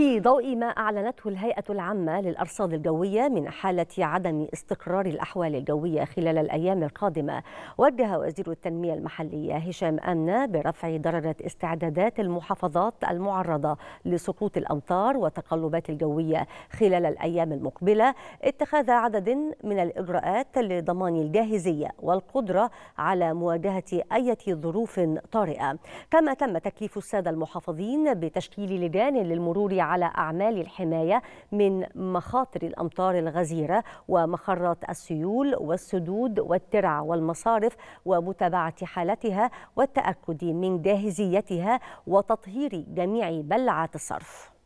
في ضوء ما أعلنته الهيئة العامة للأرصاد الجوية من حالة عدم استقرار الأحوال الجوية خلال الأيام القادمة وجه وزير التنمية المحلية هشام أمنة برفع درجة استعدادات المحافظات المعرضة لسقوط الأمطار والتقلبات الجوية خلال الأيام المقبلة اتخاذ عدد من الإجراءات لضمان الجاهزية والقدرة على مواجهة أي ظروف طارئة كما تم تكليف السادة المحافظين بتشكيل لجان للمرور على أعمال الحماية من مخاطر الأمطار الغزيرة ومخرات السيول والسدود والترع والمصارف ومتابعة حالتها والتأكد من جاهزيتها وتطهير جميع بلعات الصرف